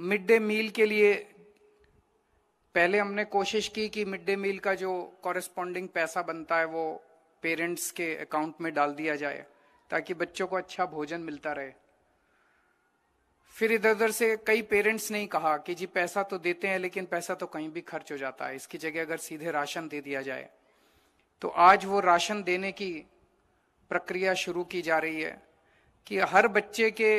mid day meal के लिए पहले हमने कोशिश की कि मिड डे मील का जो कॉरेस्पॉन्डिंग पैसा बनता है वो पेरेंट्स के अकाउंट में डाल दिया जाए ताकि बच्चों को अच्छा भोजन मिलता रहे फिर इधर उधर से कई पेरेंट्स ने ही कहा कि जी पैसा तो देते हैं लेकिन पैसा तो कहीं भी खर्च हो जाता है इसकी जगह अगर सीधे राशन दे दिया जाए तो आज वो राशन देने की प्रक्रिया शुरू की जा रही है कि हर बच्चे के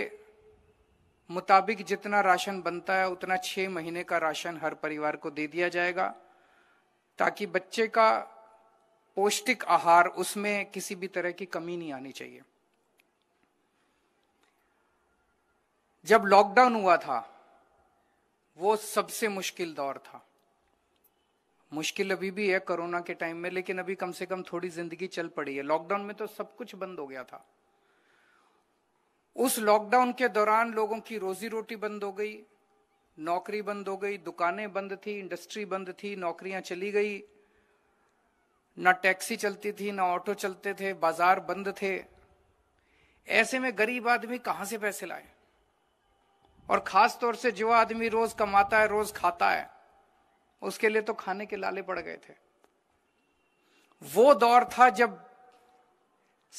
मुताबिक जितना राशन बनता है उतना छः महीने का राशन हर परिवार को दे दिया जाएगा ताकि बच्चे का पौष्टिक आहार उसमें किसी भी तरह की कमी नहीं आनी चाहिए जब लॉकडाउन हुआ था वो सबसे मुश्किल दौर था मुश्किल अभी भी है कोरोना के टाइम में लेकिन अभी कम से कम थोड़ी जिंदगी चल पड़ी है लॉकडाउन में तो सब कुछ बंद हो गया था उस लॉकडाउन के दौरान लोगों की रोजी रोटी बंद हो गई नौकरी बंद हो गई दुकानें बंद थी इंडस्ट्री बंद थी नौकरियां चली गई ना टैक्सी चलती थी ना ऑटो चलते थे बाजार बंद थे ऐसे में गरीब आदमी कहां से पैसे लाए और खास तौर से जो आदमी रोज कमाता है रोज खाता है उसके लिए तो खाने के लाले पड़ गए थे वो दौर था जब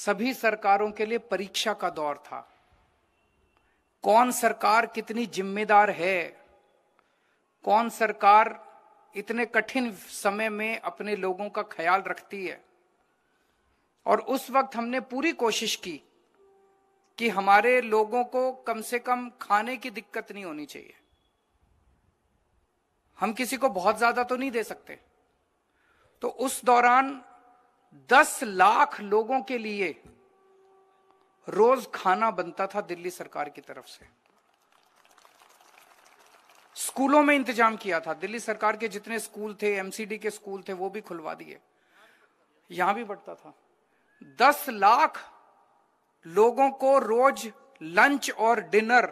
सभी सरकारों के लिए परीक्षा का दौर था कौन सरकार कितनी जिम्मेदार है कौन सरकार इतने कठिन समय में अपने लोगों का ख्याल रखती है और उस वक्त हमने पूरी कोशिश की कि हमारे लोगों को कम से कम खाने की दिक्कत नहीं होनी चाहिए हम किसी को बहुत ज्यादा तो नहीं दे सकते तो उस दौरान 10 लाख लोगों के लिए रोज खाना बनता था दिल्ली सरकार की तरफ से स्कूलों में इंतजाम किया था दिल्ली सरकार के जितने स्कूल थे एमसीडी के स्कूल थे वो भी खुलवा दिए यहां भी बढ़ता था दस लाख लोगों को रोज लंच और डिनर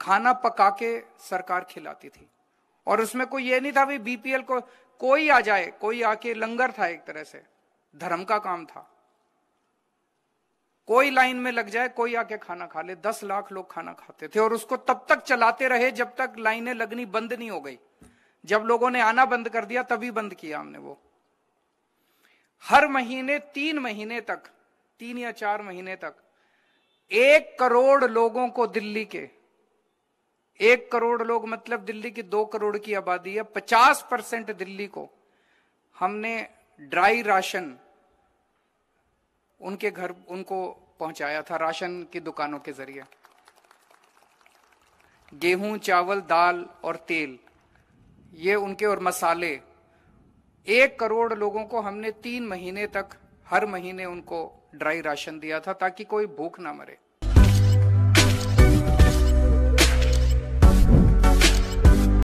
खाना पका के सरकार खिलाती थी और उसमें कोई ये नहीं था भी बीपीएल को कोई आ जाए कोई आके लंगर था एक तरह से धर्म का काम था कोई लाइन में लग जाए कोई आके खाना खा ले दस लाख लोग खाना खाते थे और उसको तब तक चलाते रहे जब तक लाइनें लगनी बंद नहीं हो गई जब लोगों ने आना बंद कर दिया तभी बंद किया हमने वो हर महीने तीन महीने तक तीन या चार महीने तक एक करोड़ लोगों को दिल्ली के एक करोड़ लोग मतलब दिल्ली की दो करोड़ की आबादी है पचास परसेंट दिल्ली को हमने ड्राई राशन उनके घर उनको पहुंचाया था राशन की दुकानों के जरिए गेहूं चावल दाल और तेल ये उनके और मसाले एक करोड़ लोगों को हमने तीन महीने तक हर महीने उनको ड्राई राशन दिया था ताकि कोई भूख ना मरे